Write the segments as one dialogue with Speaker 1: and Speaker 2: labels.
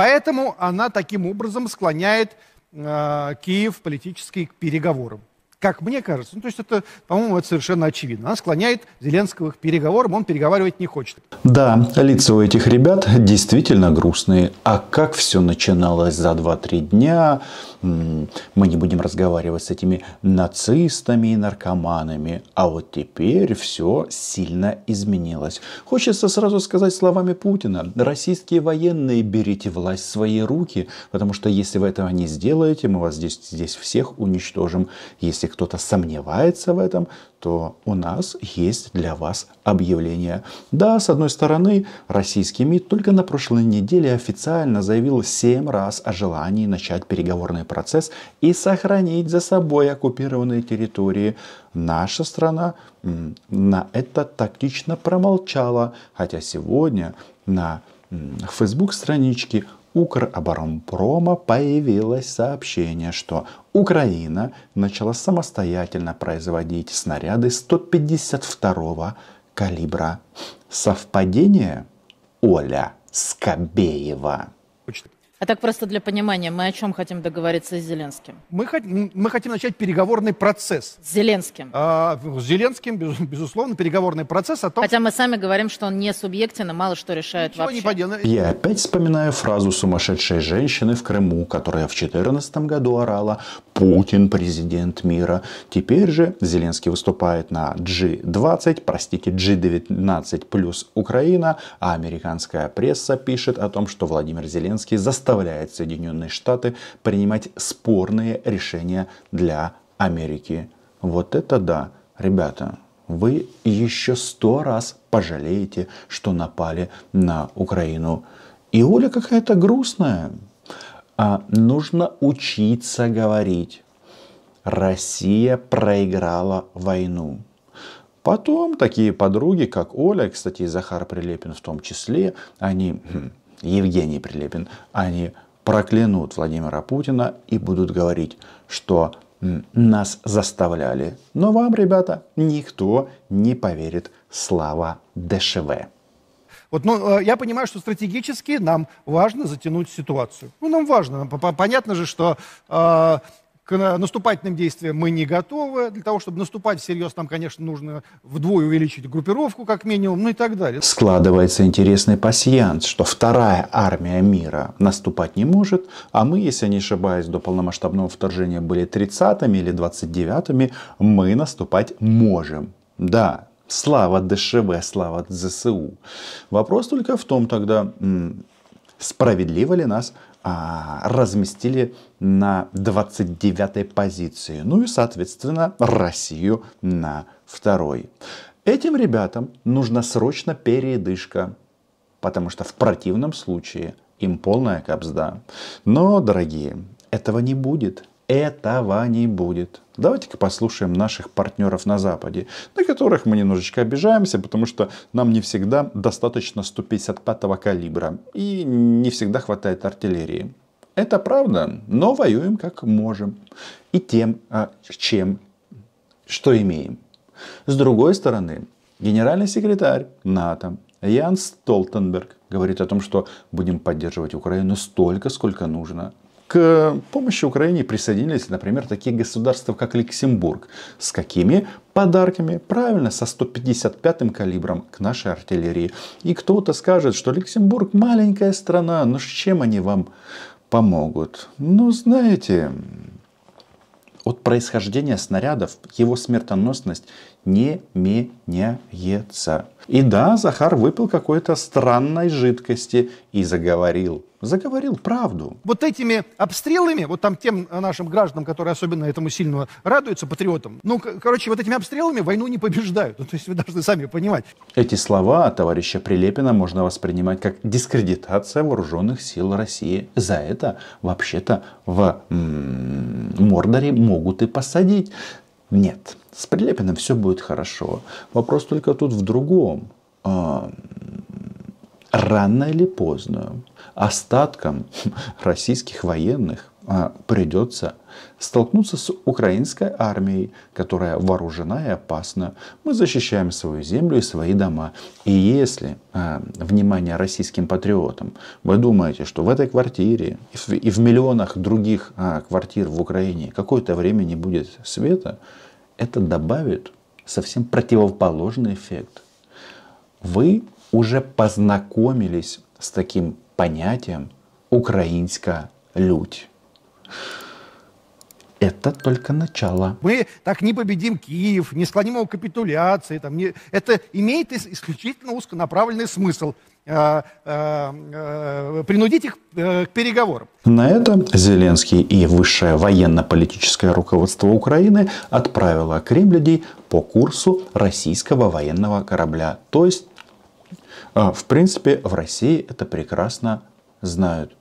Speaker 1: Поэтому она таким образом склоняет э, Киев политически к переговорам как мне кажется. Ну, то есть это, по-моему, это совершенно очевидно. Она склоняет Зеленского к переговорам, он переговаривать не хочет.
Speaker 2: Да, лица у этих ребят действительно грустные. А как все начиналось за 2-3 дня, мы не будем разговаривать с этими нацистами и наркоманами. А вот теперь все сильно изменилось. Хочется сразу сказать словами Путина. Российские военные, берите власть в свои руки, потому что если вы этого не сделаете, мы вас здесь, здесь всех уничтожим. Если кто-то сомневается в этом, то у нас есть для вас объявление. Да, с одной стороны, российский МИД только на прошлой неделе официально заявил 7 раз о желании начать переговорный процесс и сохранить за собой оккупированные территории. Наша страна на это тактично промолчала, хотя сегодня на фейсбук страничке Укроборонпрома появилось сообщение, что Украина начала самостоятельно производить снаряды 152 калибра. Совпадение? Оля Скобеева. А так просто для понимания, мы о чем хотим договориться с Зеленским?
Speaker 1: Мы, хотим, мы хотим начать переговорный процесс. С Зеленским? А, с Зеленским, без, безусловно, переговорный процесс
Speaker 2: о том... Хотя мы сами говорим, что он не субъектен и мало что решает вообще. Не Я опять вспоминаю фразу сумасшедшей женщины в Крыму, которая в 2014 году орала Путин президент мира. Теперь же Зеленский выступает на G20, простите, G19 плюс Украина, а американская пресса пишет о том, что Владимир Зеленский заставляет Соединенные Штаты принимать спорные решения для Америки. Вот это да, ребята, вы еще сто раз пожалеете, что напали на Украину. И Оля какая-то грустная. А нужно учиться говорить. Россия проиграла войну. Потом такие подруги, как Оля, кстати, и Захар Прилепин в том числе, они, хм, Евгений Прилепин, они проклянут Владимира Путина и будут говорить, что нас заставляли. Но вам, ребята, никто не поверит слова ДШВ.
Speaker 1: Вот, но ну, э, я понимаю, что стратегически нам важно затянуть ситуацию. Ну, нам важно. Понятно же, что э, к наступательным действиям мы не готовы. Для того, чтобы наступать всерьез, нам, конечно, нужно вдвое увеличить группировку, как минимум, ну и так далее.
Speaker 2: Складывается интересный пассианс, что вторая армия мира наступать не может, а мы, если не ошибаюсь, до полномасштабного вторжения были 30-ми или 29-ми, мы наступать можем. Да, Слава ДШВ, слава ЗСУ. Вопрос только в том тогда, справедливо ли нас а, разместили на 29-й позиции, ну и, соответственно, Россию на второй. Этим ребятам нужна срочно передышка, потому что в противном случае им полная капзда. Но, дорогие, этого не будет этого не будет. Давайте-ка послушаем наших партнеров на Западе, на которых мы немножечко обижаемся, потому что нам не всегда достаточно 155-го калибра и не всегда хватает артиллерии. Это правда, но воюем как можем. И тем, а чем, что имеем. С другой стороны, генеральный секретарь НАТО Ян Столтенберг говорит о том, что будем поддерживать Украину столько, сколько нужно – к помощи Украине присоединились, например, такие государства, как Люксембург. С какими подарками? Правильно, со 155-м калибром к нашей артиллерии. И кто-то скажет, что Люксембург маленькая страна, но с чем они вам помогут? Ну, знаете, от происхождения снарядов его смертоносность не меняется. И да, Захар выпил какой-то странной жидкости и заговорил. Заговорил правду.
Speaker 1: Вот этими обстрелами, вот там тем нашим гражданам, которые особенно этому сильно радуются, патриотам, ну, короче, вот этими обстрелами войну не побеждают. Ну, то есть вы должны сами понимать.
Speaker 2: Эти слова товарища Прилепина можно воспринимать как дискредитация вооруженных сил России. За это, вообще-то, в м -м, Мордоре могут и посадить. Нет, с Прилепиным все будет хорошо. Вопрос только тут в другом. А, рано или поздно остаткам российских военных а, придется столкнуться с украинской армией, которая вооружена и опасна. Мы защищаем свою землю и свои дома. И если, а, внимание российским патриотам, вы думаете, что в этой квартире и в, миллионах других квартир в Украине какое-то время не будет света, это добавит совсем противоположный эффект. Вы уже познакомились с таким понятием «украинская людь» это только начало.
Speaker 1: Мы так не победим Киев, не склоним его к капитуляции. Там, не... Это имеет исключительно узконаправленный смысл. А, а, а, принудить их э, к переговорам.
Speaker 2: На это Зеленский и высшее военно-политическое руководство Украины отправило Кремль по курсу российского военного корабля. То есть, в принципе, в России это прекрасно знают.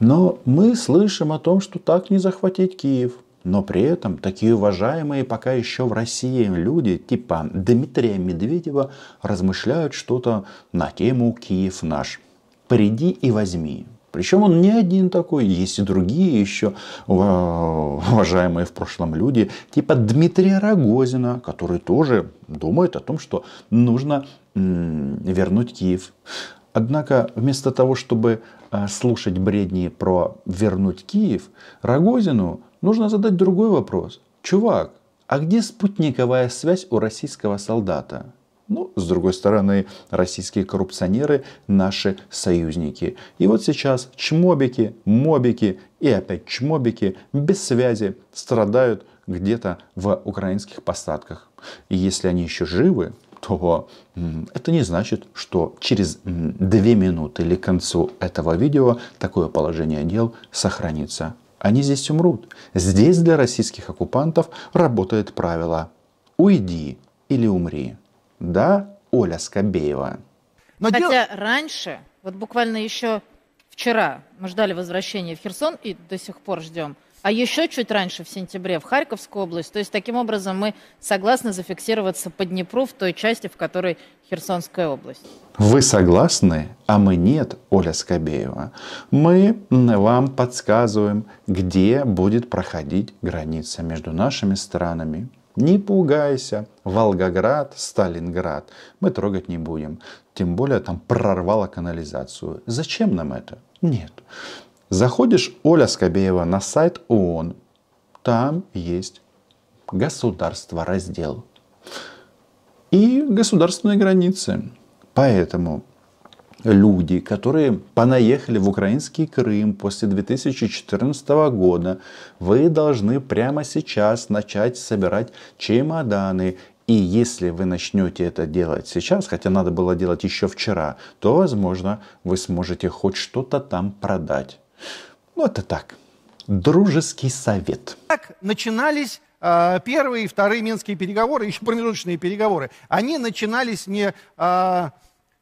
Speaker 2: Но мы слышим о том, что так не захватить Киев. Но при этом такие уважаемые пока еще в России люди типа Дмитрия Медведева размышляют что-то на тему «Киев наш». «Приди и возьми». Причем он не один такой, есть и другие еще э, уважаемые в прошлом люди, типа Дмитрия Рогозина, который тоже думает о том, что нужно вернуть Киев. Однако вместо того, чтобы э, слушать бредни про вернуть Киев, Рогозину Нужно задать другой вопрос. Чувак, а где спутниковая связь у российского солдата? Ну, с другой стороны, российские коррупционеры – наши союзники. И вот сейчас чмобики, мобики и опять чмобики без связи страдают где-то в украинских посадках. И если они еще живы, то это не значит, что через 2 минуты или к концу этого видео такое положение дел сохранится. Они здесь умрут. Здесь для российских оккупантов работает правило «Уйди или умри». Да, Оля Скобеева. Но Хотя дел... раньше, вот буквально еще вчера мы ждали возвращения в Херсон и до сих пор ждем – а еще чуть раньше, в сентябре, в Харьковскую область. То есть таким образом мы согласны зафиксироваться по Днепру в той части, в которой Херсонская область. Вы согласны, а мы нет, Оля Скобеева. Мы вам подсказываем, где будет проходить граница между нашими странами. Не пугайся, Волгоград, Сталинград мы трогать не будем. Тем более там прорвало канализацию. Зачем нам это? Нет. Заходишь, Оля Скобеева, на сайт ООН. Там есть государство раздел. И государственные границы. Поэтому люди, которые понаехали в украинский Крым после 2014 года, вы должны прямо сейчас начать собирать чемоданы. И если вы начнете это делать сейчас, хотя надо было делать еще вчера, то, возможно, вы сможете хоть что-то там продать. Ну, это так. Дружеский совет.
Speaker 1: Так начинались э, первые и вторые минские переговоры, еще промежуточные переговоры. Они начинались не... Э,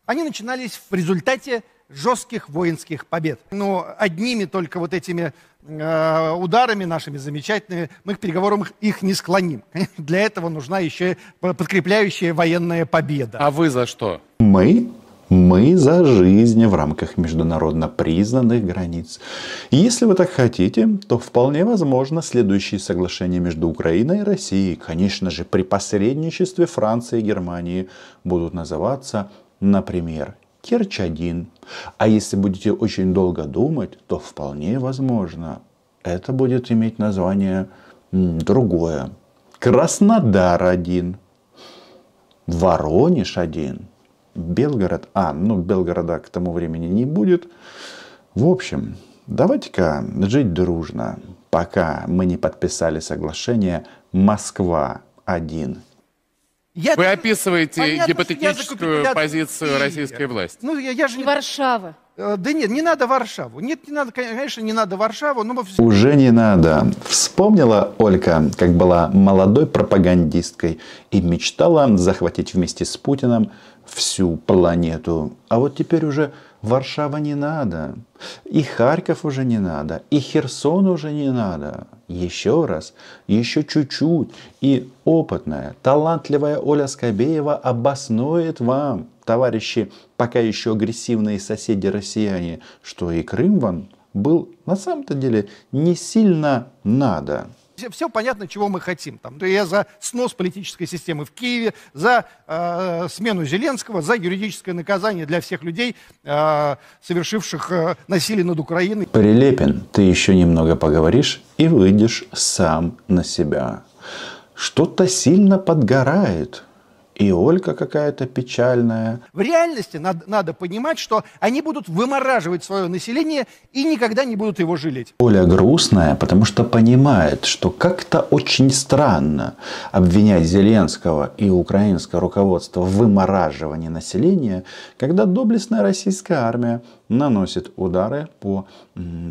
Speaker 1: они начинались в результате жестких воинских побед. Но одними только вот этими э, ударами нашими замечательными мы к переговорам их, их не склоним. Для этого нужна еще подкрепляющая военная победа. А вы
Speaker 2: за что? Мы мы за жизнь в рамках международно признанных границ. И если вы так хотите, то вполне возможно следующие соглашения между Украиной и Россией, конечно же, при посредничестве Франции и Германии, будут называться, например, Керч 1 А если будете очень долго думать, то вполне возможно, это будет иметь название другое. Краснодар-1. Воронеж-1. Белгород. А, ну Белгорода к тому времени не будет. В общем, давайте-ка жить дружно, пока мы не подписали соглашение «Москва-1». Вы описываете гипотетическую позицию российской власти.
Speaker 1: Ну, я, я же не... Варшава. Э, да нет, не надо Варшаву. Нет, не надо, конечно, не надо Варшаву. Но
Speaker 2: Уже не надо. Вспомнила Олька, как была молодой пропагандисткой и мечтала захватить вместе с Путиным всю планету. А вот теперь уже Варшава не надо, и Харьков уже не надо, и Херсон уже не надо. Еще раз, еще чуть-чуть, и опытная, талантливая Оля Скобеева обоснует вам, товарищи, пока еще агрессивные соседи россияне, что и Крым вам был на самом-то деле не сильно надо.
Speaker 1: Все, все понятно, чего мы хотим. Там, я за снос политической системы в Киеве, за э, смену Зеленского, за юридическое наказание для всех людей, э, совершивших э, насилие над Украиной.
Speaker 2: Прилепин, ты еще немного поговоришь и выйдешь сам на себя. Что-то сильно подгорает и олька какая-то печальная.
Speaker 1: В реальности надо, надо понимать, что они будут вымораживать свое население и никогда не будут его жалеть.
Speaker 2: Оля грустная, потому что понимает, что как-то очень странно обвинять Зеленского и украинское руководство в вымораживании населения, когда доблестная российская армия наносит удары по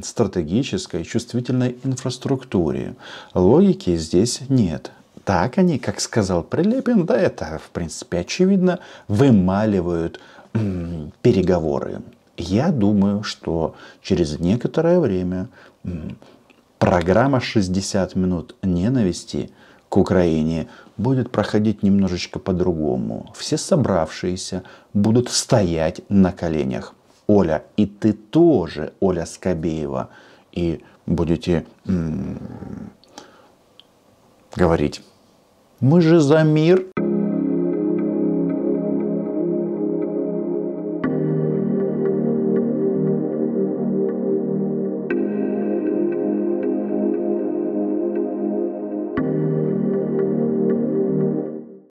Speaker 2: стратегической чувствительной инфраструктуре. Логики здесь нет. Так они, как сказал Прилепин, да это в принципе очевидно, вымаливают переговоры. Я думаю, что через некоторое время программа 60 минут ненависти к Украине будет проходить немножечко по-другому. Все собравшиеся будут стоять на коленях. Оля, и ты тоже, Оля Скобеева, и будете м- говорить мы же за мир.